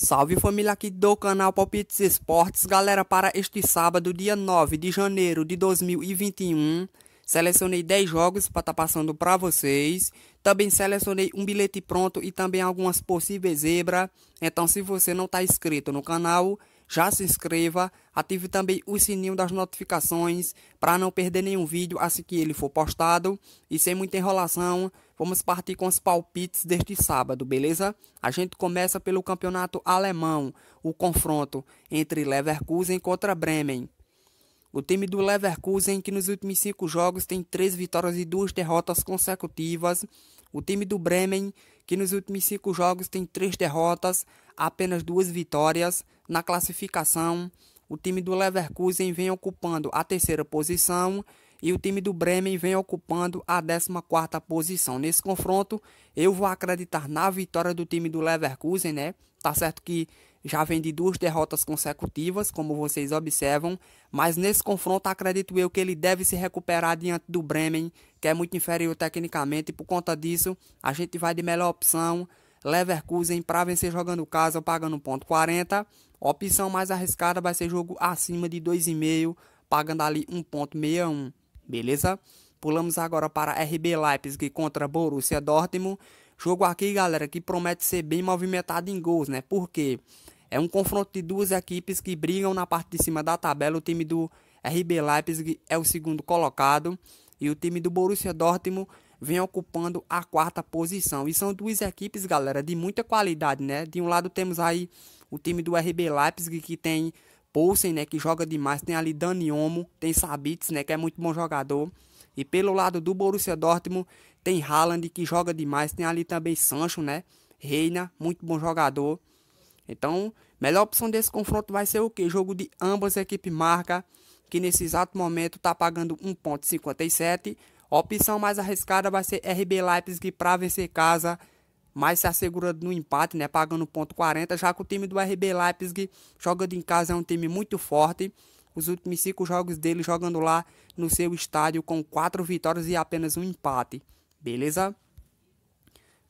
Salve família aqui do canal Palpites Esportes, galera, para este sábado, dia 9 de janeiro de 2021, selecionei 10 jogos para estar tá passando para vocês, também selecionei um bilhete pronto e também algumas possíveis zebra, então se você não está inscrito no canal, já se inscreva, ative também o sininho das notificações para não perder nenhum vídeo assim que ele for postado. E sem muita enrolação, vamos partir com os palpites deste sábado, beleza? A gente começa pelo campeonato alemão, o confronto entre Leverkusen contra Bremen. O time do Leverkusen, que nos últimos cinco jogos tem três vitórias e duas derrotas consecutivas. O time do Bremen, que nos últimos cinco jogos tem três derrotas, apenas duas vitórias. Na classificação, o time do Leverkusen vem ocupando a terceira posição e o time do Bremen vem ocupando a 14ª posição. Nesse confronto, eu vou acreditar na vitória do time do Leverkusen, né? Tá certo que já vem de duas derrotas consecutivas, como vocês observam, mas nesse confronto acredito eu que ele deve se recuperar diante do Bremen, que é muito inferior tecnicamente, e por conta disso a gente vai de melhor opção, Leverkusen para vencer jogando casa, pagando 1.40, opção mais arriscada vai ser jogo acima de 2,5, pagando ali 1.61, beleza? Pulamos agora para RB Leipzig contra Borussia Dortmund, Jogo aqui, galera, que promete ser bem movimentado em gols, né? Porque é um confronto de duas equipes que brigam na parte de cima da tabela. O time do RB Leipzig é o segundo colocado e o time do Borussia Dortmund vem ocupando a quarta posição. E são duas equipes, galera, de muita qualidade, né? De um lado temos aí o time do RB Leipzig que tem Poulsen, né, que joga demais, tem ali Dani Omo, tem Sabitz, né, que é muito bom jogador. E pelo lado do Borussia Dortmund, tem Haaland, que joga demais. Tem ali também Sancho, né? Reina, muito bom jogador. Então, melhor opção desse confronto vai ser o que? Jogo de ambas equipes marca, que nesse exato momento está pagando 1.57. A opção mais arriscada vai ser RB Leipzig para vencer casa, mas se assegura no empate, né, pagando 1.40, já que o time do RB Leipzig jogando em casa é um time muito forte. Os últimos cinco jogos dele jogando lá no seu estádio com quatro vitórias e apenas um empate. Beleza?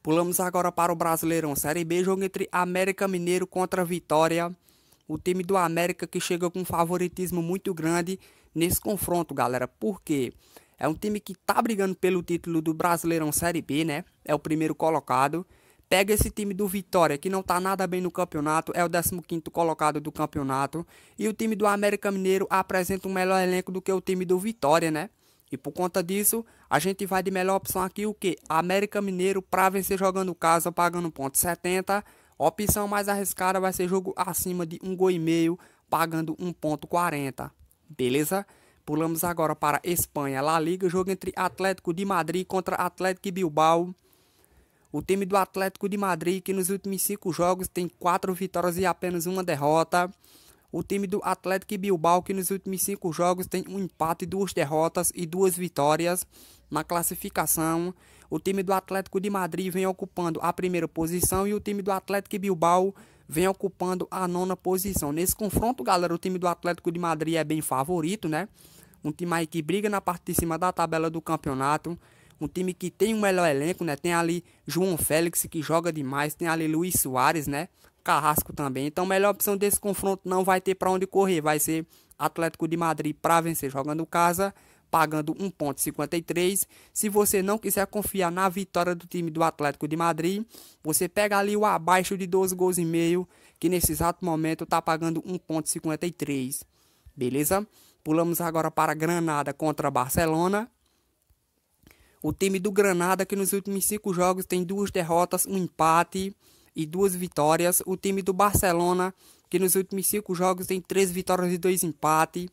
Pulamos agora para o Brasileirão Série B, jogo entre América Mineiro contra Vitória. O time do América que chega com um favoritismo muito grande nesse confronto, galera. Por quê? É um time que tá brigando pelo título do Brasileirão Série B, né? É o primeiro colocado. Pega esse time do Vitória, que não tá nada bem no campeonato, é o 15º colocado do campeonato. E o time do América Mineiro apresenta um melhor elenco do que o time do Vitória, né? E por conta disso, a gente vai de melhor opção aqui o que? América Mineiro para vencer jogando casa, pagando 1.70. Opção mais arriscada vai ser jogo acima de um gol e meio, pagando 1.40. Beleza? Pulamos agora para Espanha, La Liga, jogo entre Atlético de Madrid contra Atlético Bilbao. O time do Atlético de Madrid, que nos últimos cinco jogos tem quatro vitórias e apenas uma derrota. O time do Atlético Bilbao, que nos últimos cinco jogos tem um empate, duas derrotas e duas vitórias na classificação. O time do Atlético de Madrid vem ocupando a primeira posição e o time do Atlético Bilbao vem ocupando a nona posição. Nesse confronto, galera, o time do Atlético de Madrid é bem favorito, né? Um time aí que briga na parte de cima da tabela do campeonato. Um time que tem um melhor elenco, né? Tem ali João Félix, que joga demais. Tem ali Luiz Soares, né? Carrasco também. Então, melhor opção desse confronto não vai ter para onde correr. Vai ser Atlético de Madrid para vencer jogando casa, pagando 1,53. Se você não quiser confiar na vitória do time do Atlético de Madrid, você pega ali o abaixo de 12 gols e meio, que nesse exato momento está pagando 1,53. Beleza? Pulamos agora para Granada contra Barcelona. O time do Granada que nos últimos cinco jogos tem duas derrotas, um empate e duas vitórias. O time do Barcelona, que nos últimos cinco jogos tem três vitórias e dois empates.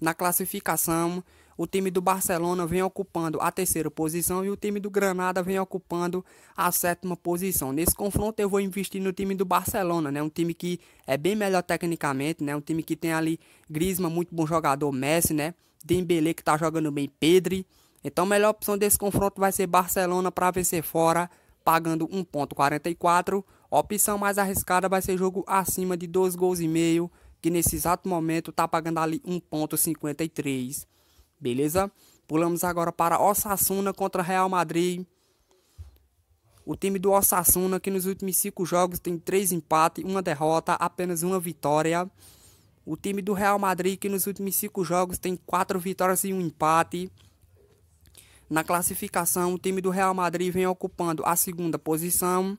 Na classificação, o time do Barcelona vem ocupando a terceira posição e o time do Granada vem ocupando a sétima posição. Nesse confronto eu vou investir no time do Barcelona, né? Um time que é bem melhor tecnicamente, né? Um time que tem ali Griezmann, muito bom jogador, Messi, né? Dembele que está jogando bem, Pedri. Então a melhor opção desse confronto vai ser Barcelona para vencer fora, pagando 1.44 a opção mais arriscada vai ser jogo acima de 2 gols e meio, que nesse exato momento tá pagando ali 1.53. Beleza? Pulamos agora para Osasuna contra Real Madrid. O time do Osasuna, que nos últimos cinco jogos tem três empates, uma derrota, apenas uma vitória. O time do Real Madrid, que nos últimos cinco jogos tem quatro vitórias e um empate. Na classificação, o time do Real Madrid vem ocupando a segunda posição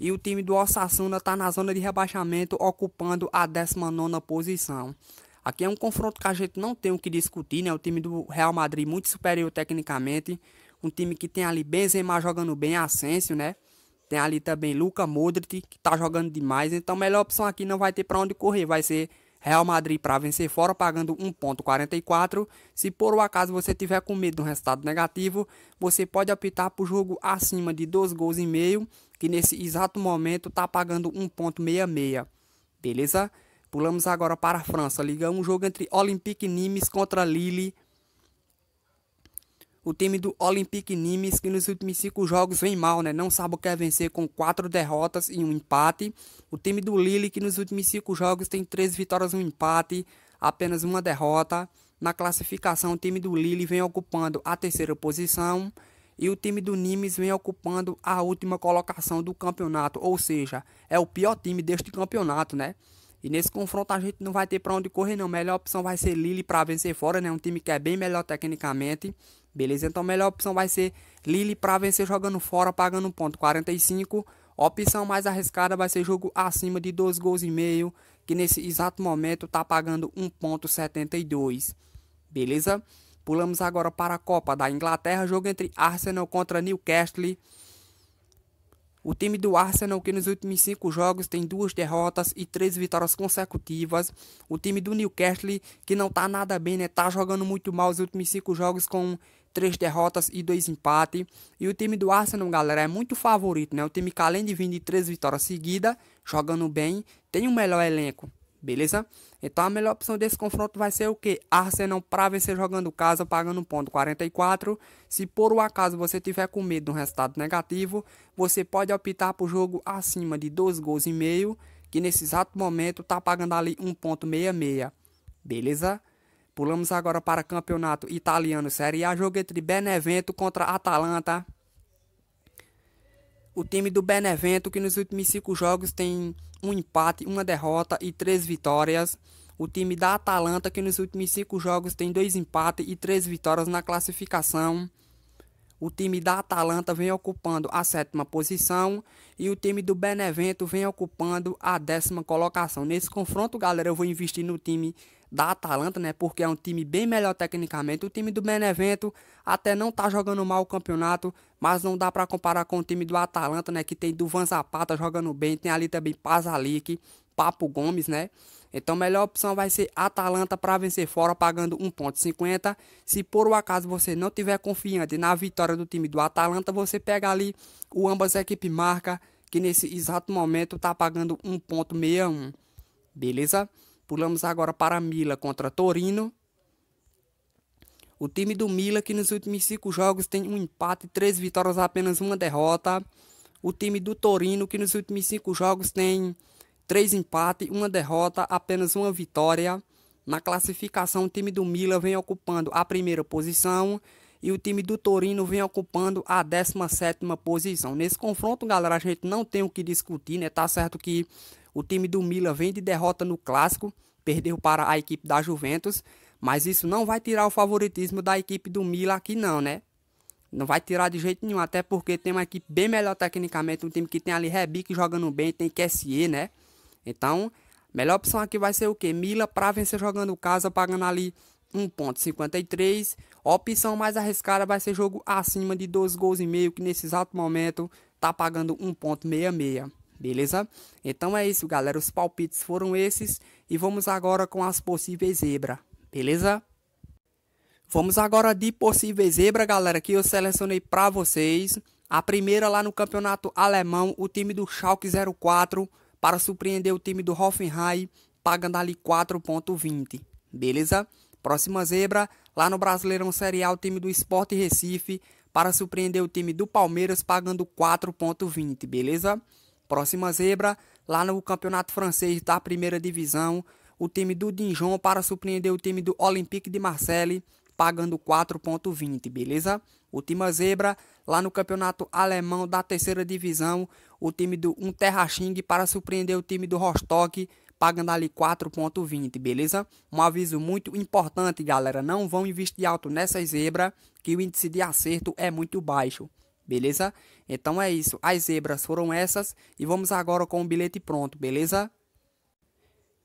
e o time do Osasuna está na zona de rebaixamento, ocupando a 19 posição. Aqui é um confronto que a gente não tem o que discutir, né? O time do Real Madrid muito superior tecnicamente, um time que tem ali Benzema jogando bem, Asensio, né? Tem ali também Luca Modric, que tá jogando demais, então a melhor opção aqui não vai ter para onde correr, vai ser Real Madrid para vencer fora pagando 1.44. Se por um acaso você tiver com medo de um resultado negativo, você pode optar por jogo acima de 2 gols e meio, que nesse exato momento está pagando 1.66. Beleza? Pulamos agora para a França. Ligamos um jogo entre Olympique Nimes contra Lille o time do Olympique Nimes, que nos últimos cinco jogos vem mal, né? Não sabe o que é vencer com quatro derrotas e um empate. O time do Lille, que nos últimos cinco jogos tem três vitórias e um empate, apenas uma derrota. Na classificação, o time do Lille vem ocupando a terceira posição e o time do Nimes vem ocupando a última colocação do campeonato, ou seja, é o pior time deste campeonato, né? E nesse confronto a gente não vai ter para onde correr, não. A melhor opção vai ser Lille para vencer fora, né? Um time que é bem melhor tecnicamente Beleza? Então a melhor opção vai ser Lille para vencer jogando fora, pagando 1.45. Opção mais arriscada vai ser jogo acima de 2 gols e meio, que nesse exato momento está pagando 1.72. Beleza? Pulamos agora para a Copa da Inglaterra, jogo entre Arsenal contra Newcastle. O time do Arsenal, que nos últimos cinco jogos tem duas derrotas e três vitórias consecutivas. O time do Newcastle, que não está nada bem, né? Tá jogando muito mal os últimos cinco jogos com três derrotas e dois empates. E o time do Arsenal, galera, é muito favorito, né? O time que além de vir de três vitórias seguidas, jogando bem, tem o um melhor elenco, beleza? Então a melhor opção desse confronto vai ser o que? Arsenal para vencer jogando casa, pagando ponto 44. Se por um acaso você tiver com medo de um resultado negativo, você pode optar por jogo acima de dois gols e meio, que nesse exato momento tá pagando ali 1.66, beleza? Pulamos agora para o campeonato italiano Série A, jogo entre Benevento contra Atalanta. O time do Benevento, que nos últimos cinco jogos tem um empate, uma derrota e três vitórias. O time da Atalanta, que nos últimos cinco jogos tem dois empates e três vitórias na classificação. O time da Atalanta vem ocupando a sétima posição e o time do Benevento vem ocupando a décima colocação. Nesse confronto, galera, eu vou investir no time da Atalanta, né? Porque é um time bem melhor tecnicamente. O time do Benevento até não tá jogando mal o campeonato, mas não dá para comparar com o time do Atalanta, né? Que tem Duvan Zapata jogando bem, tem ali também Pazalik, Papo Gomes, né? Então, a melhor opção vai ser Atalanta para vencer fora, pagando 1,50. Se por um acaso você não tiver confiante na vitória do time do Atalanta, você pega ali o ambas equipe marca, que nesse exato momento tá pagando 1,61. Beleza? Pulamos agora para Mila contra Torino. O time do Mila, que nos últimos cinco jogos tem um empate, três vitórias, apenas uma derrota. O time do Torino, que nos últimos cinco jogos tem três empates, uma derrota, apenas uma vitória. Na classificação, o time do Mila vem ocupando a primeira posição e o time do Torino vem ocupando a 17 posição. Nesse confronto, galera, a gente não tem o que discutir, né? Tá certo que o time do Milan vem de derrota no clássico, perdeu para a equipe da Juventus, mas isso não vai tirar o favoritismo da equipe do Milan aqui não, né? Não vai tirar de jeito nenhum, até porque tem uma equipe bem melhor tecnicamente, um time que tem ali Rebic jogando bem, tem QSE, né? Então, melhor opção aqui vai ser o que? Mila para vencer jogando casa, pagando ali 1.53. Opção mais arriscada vai ser jogo acima de 12 gols e meio, que nesse exato momento tá pagando 1.66 beleza? Então é isso, galera. Os palpites foram esses e vamos agora com as possíveis zebra, beleza? Vamos agora de possíveis zebra, galera, que eu selecionei para vocês. A primeira lá no campeonato alemão, o time do Schalke 04 para surpreender o time do Hoffenheim, pagando ali 4.20, beleza? Próxima zebra, lá no Brasileirão Série A, o time do Sport Recife para surpreender o time do Palmeiras, pagando 4.20, beleza? Próxima zebra, lá no campeonato francês da primeira divisão, o time do Dijon para surpreender o time do Olympique de Marseille, pagando 4,20, beleza? Última zebra, lá no campeonato alemão da terceira divisão, o time do Unterhaching para surpreender o time do Rostock, pagando ali 4,20, beleza? Um aviso muito importante, galera, não vão investir alto nessa zebra, que o índice de acerto é muito baixo beleza? Então é isso, as zebras foram essas e vamos agora com o bilhete pronto, beleza?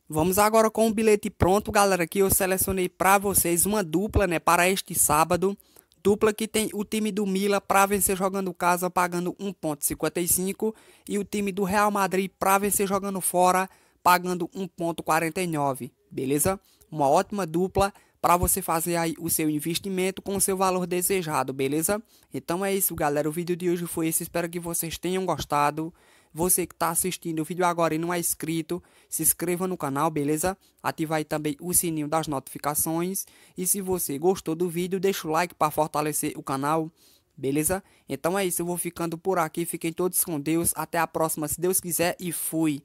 Vamos agora com o bilhete pronto, galera, que eu selecionei para vocês uma dupla, né, para este sábado. Dupla que tem o time do Mila para vencer jogando casa pagando 1.55 e o time do Real Madrid para vencer jogando fora pagando 1.49, beleza? Uma ótima dupla para você fazer aí o seu investimento com o seu valor desejado, beleza? Então é isso, galera. O vídeo de hoje foi esse. Espero que vocês tenham gostado. Você que está assistindo o vídeo agora e não é inscrito, se inscreva no canal, beleza? Ative aí também o sininho das notificações. E se você gostou do vídeo, deixa o like para fortalecer o canal, beleza? Então é isso, eu vou ficando por aqui. Fiquem todos com Deus. Até a próxima, se Deus quiser, e fui!